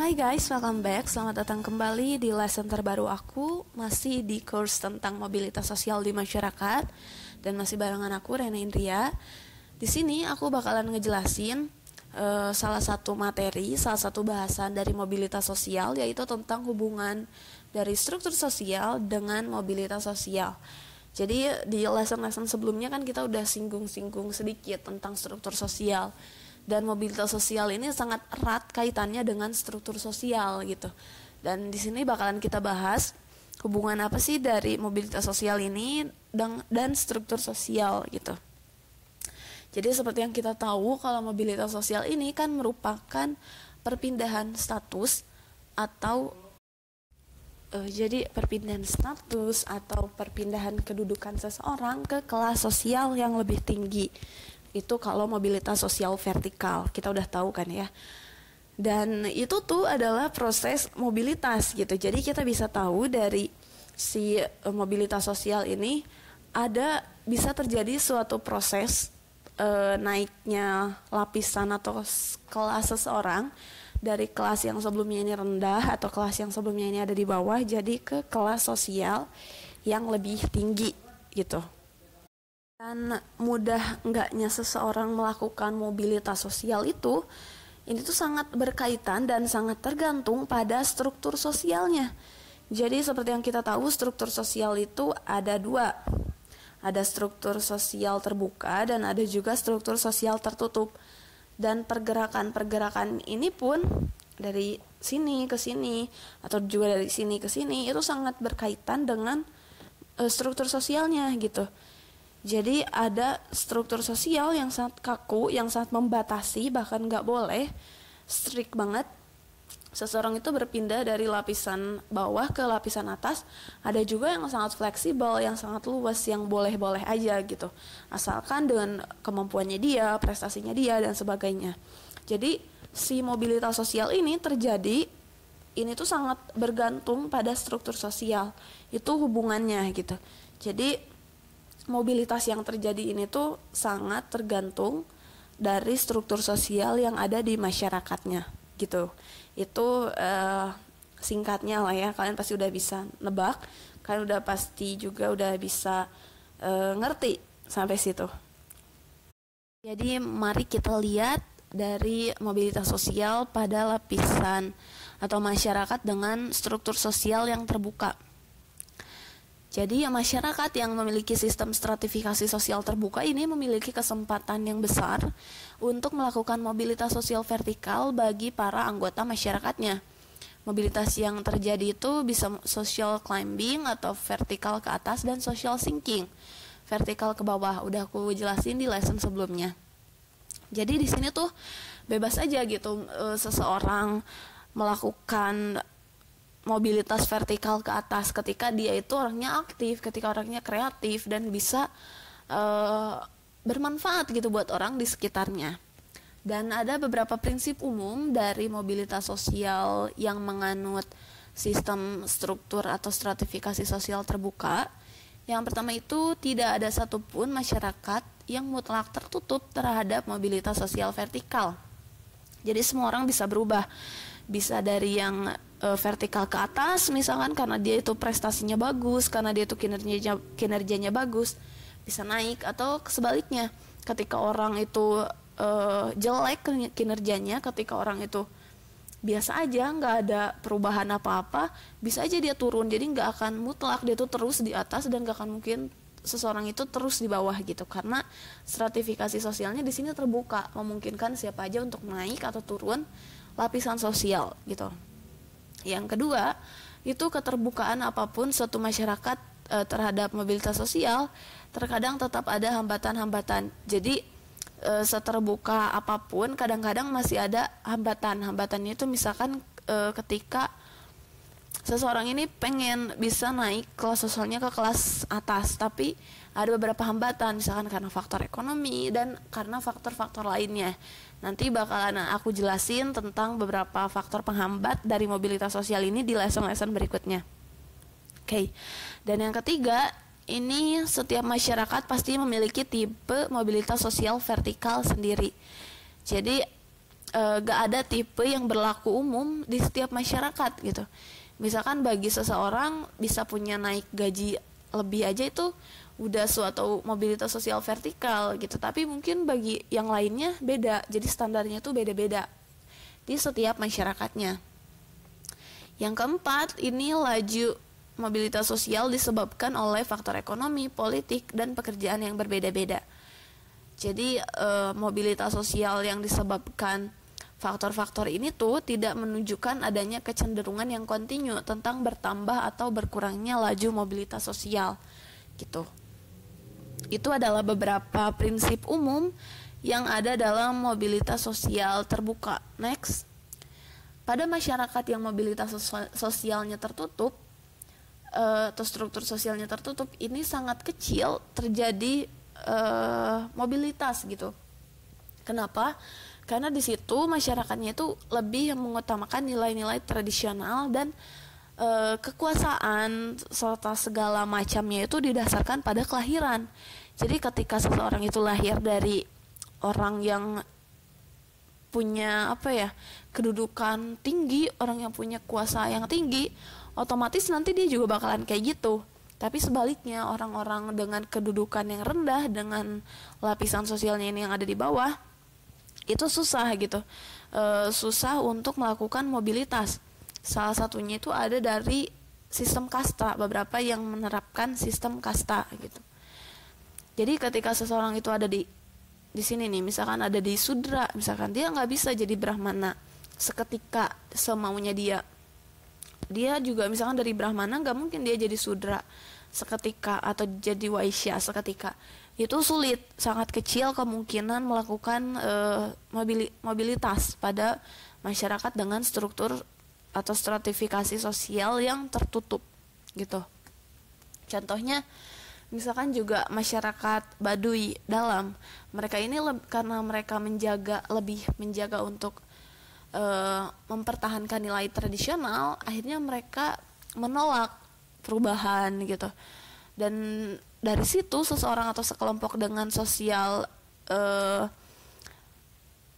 Hai guys, welcome back. Selamat datang kembali di lesson terbaru aku, masih di course tentang mobilitas sosial di masyarakat dan masih barengan aku Rena Indria. Di sini aku bakalan ngejelasin uh, salah satu materi, salah satu bahasan dari mobilitas sosial yaitu tentang hubungan dari struktur sosial dengan mobilitas sosial. Jadi di lesson-lesson sebelumnya kan kita udah singgung-singgung sedikit tentang struktur sosial dan mobilitas sosial ini sangat erat kaitannya dengan struktur sosial gitu. Dan di sini bakalan kita bahas hubungan apa sih dari mobilitas sosial ini dan, dan struktur sosial gitu. Jadi seperti yang kita tahu kalau mobilitas sosial ini kan merupakan perpindahan status atau uh, jadi perpindahan status atau perpindahan kedudukan seseorang ke kelas sosial yang lebih tinggi itu kalau mobilitas sosial vertikal kita udah tahu kan ya dan itu tuh adalah proses mobilitas gitu jadi kita bisa tahu dari si eh, mobilitas sosial ini ada bisa terjadi suatu proses e, naiknya lapisan atau kelas seseorang dari kelas yang sebelumnya ini rendah atau kelas yang sebelumnya ini ada di bawah jadi ke kelas sosial yang lebih tinggi gitu dan mudah enggaknya seseorang melakukan mobilitas sosial itu ini tuh sangat berkaitan dan sangat tergantung pada struktur sosialnya. Jadi seperti yang kita tahu struktur sosial itu ada dua. Ada struktur sosial terbuka dan ada juga struktur sosial tertutup. Dan pergerakan-pergerakan ini pun dari sini ke sini atau juga dari sini ke sini itu sangat berkaitan dengan e, struktur sosialnya gitu. Jadi ada struktur sosial yang sangat kaku, yang sangat membatasi, bahkan nggak boleh, strict banget. Seseorang itu berpindah dari lapisan bawah ke lapisan atas. Ada juga yang sangat fleksibel, yang sangat luas, yang boleh-boleh aja gitu. Asalkan dengan kemampuannya dia, prestasinya dia, dan sebagainya. Jadi si mobilitas sosial ini terjadi ini tuh sangat bergantung pada struktur sosial. Itu hubungannya gitu. Jadi mobilitas yang terjadi ini tuh sangat tergantung dari struktur sosial yang ada di masyarakatnya gitu. Itu uh, singkatnya lah ya, kalian pasti udah bisa nebak, kalian udah pasti juga udah bisa uh, ngerti sampai situ. Jadi mari kita lihat dari mobilitas sosial pada lapisan atau masyarakat dengan struktur sosial yang terbuka. Jadi masyarakat yang memiliki sistem stratifikasi sosial terbuka ini memiliki kesempatan yang besar untuk melakukan mobilitas sosial vertikal bagi para anggota masyarakatnya. Mobilitas yang terjadi itu bisa social climbing atau vertikal ke atas dan social sinking. Vertikal ke bawah udah aku jelasin di lesson sebelumnya. Jadi di sini tuh bebas aja gitu e, seseorang melakukan mobilitas vertikal ke atas ketika dia itu orangnya aktif, ketika orangnya kreatif dan bisa uh, bermanfaat gitu buat orang di sekitarnya. Dan ada beberapa prinsip umum dari mobilitas sosial yang menganut sistem struktur atau stratifikasi sosial terbuka. Yang pertama itu tidak ada satupun masyarakat yang mutlak tertutup terhadap mobilitas sosial vertikal jadi semua orang bisa berubah. Bisa dari yang uh, vertikal ke atas misalkan karena dia itu prestasinya bagus, karena dia itu kinerjanya kinerjanya bagus, bisa naik atau sebaliknya. Ketika orang itu uh, jelek kinerjanya, ketika orang itu biasa aja nggak ada perubahan apa-apa bisa aja dia turun jadi nggak akan mutlak dia itu terus di atas dan nggak akan mungkin seseorang itu terus di bawah gitu karena stratifikasi sosialnya di sini terbuka memungkinkan siapa aja untuk naik atau turun lapisan sosial gitu. Yang kedua itu keterbukaan apapun suatu masyarakat e, terhadap mobilitas sosial terkadang tetap ada hambatan-hambatan. Jadi e, seterbuka apapun kadang-kadang masih ada hambatan. Hambatannya itu misalkan e, ketika seseorang ini pengen bisa naik kelas sosialnya ke kelas atas tapi ada beberapa hambatan misalkan karena faktor ekonomi dan karena faktor-faktor lainnya nanti bakalan aku jelasin tentang beberapa faktor penghambat dari mobilitas sosial ini di lesson-lesson berikutnya oke okay. dan yang ketiga ini setiap masyarakat pasti memiliki tipe mobilitas sosial vertikal sendiri jadi e, gak ada tipe yang berlaku umum di setiap masyarakat gitu misalkan bagi seseorang bisa punya naik gaji lebih aja itu udah suatu mobilitas sosial vertikal gitu tapi mungkin bagi yang lainnya beda jadi standarnya tuh beda-beda di setiap masyarakatnya yang keempat ini laju mobilitas sosial disebabkan oleh faktor ekonomi politik dan pekerjaan yang berbeda-beda jadi e, mobilitas sosial yang disebabkan Faktor-faktor ini tuh tidak menunjukkan adanya kecenderungan yang kontinu tentang bertambah atau berkurangnya laju mobilitas sosial. Gitu. Itu adalah beberapa prinsip umum yang ada dalam mobilitas sosial terbuka. Next. Pada masyarakat yang mobilitas sosialnya tertutup, eh, atau struktur sosialnya tertutup ini sangat kecil terjadi uh, mobilitas gitu. Kenapa? karena di situ masyarakatnya itu lebih mengutamakan nilai-nilai tradisional dan e, kekuasaan serta segala macamnya itu didasarkan pada kelahiran. Jadi ketika seseorang itu lahir dari orang yang punya apa ya kedudukan tinggi, orang yang punya kuasa yang tinggi, otomatis nanti dia juga bakalan kayak gitu. Tapi sebaliknya orang-orang dengan kedudukan yang rendah dengan lapisan sosialnya ini yang ada di bawah itu susah gitu e, susah untuk melakukan mobilitas salah satunya itu ada dari sistem kasta beberapa yang menerapkan sistem kasta gitu jadi ketika seseorang itu ada di di sini nih misalkan ada di sudra misalkan dia nggak bisa jadi brahmana seketika semaunya dia dia juga misalkan dari brahmana nggak mungkin dia jadi sudra seketika atau jadi Waisya seketika itu sulit sangat kecil kemungkinan melakukan uh, mobili mobilitas pada masyarakat dengan struktur atau stratifikasi sosial yang tertutup gitu contohnya misalkan juga masyarakat Baduy dalam mereka ini karena mereka menjaga lebih menjaga untuk uh, mempertahankan nilai tradisional akhirnya mereka menolak perubahan gitu dan dari situ seseorang atau sekelompok dengan sosial uh,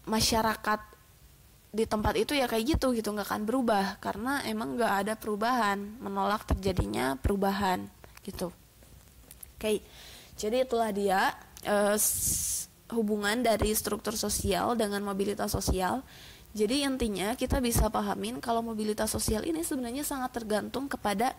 masyarakat di tempat itu ya kayak gitu gitu nggak akan berubah karena emang nggak ada perubahan menolak terjadinya perubahan gitu oke okay. jadi itulah dia uh, hubungan dari struktur sosial dengan mobilitas sosial jadi intinya kita bisa pahamin kalau mobilitas sosial ini sebenarnya sangat tergantung kepada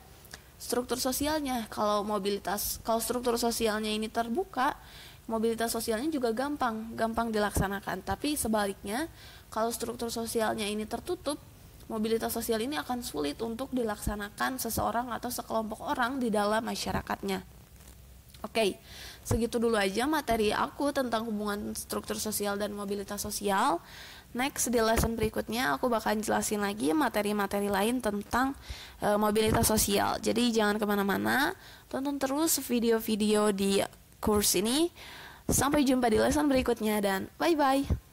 struktur sosialnya kalau mobilitas kalau struktur sosialnya ini terbuka mobilitas sosialnya juga gampang gampang dilaksanakan tapi sebaliknya kalau struktur sosialnya ini tertutup mobilitas sosial ini akan sulit untuk dilaksanakan seseorang atau sekelompok orang di dalam masyarakatnya Oke, okay. segitu dulu aja materi aku tentang hubungan struktur sosial dan mobilitas sosial. Next di lesson berikutnya aku bakal jelasin lagi materi-materi lain tentang e, mobilitas sosial. Jadi jangan kemana-mana, tonton terus video-video di course ini. Sampai jumpa di lesson berikutnya dan bye-bye.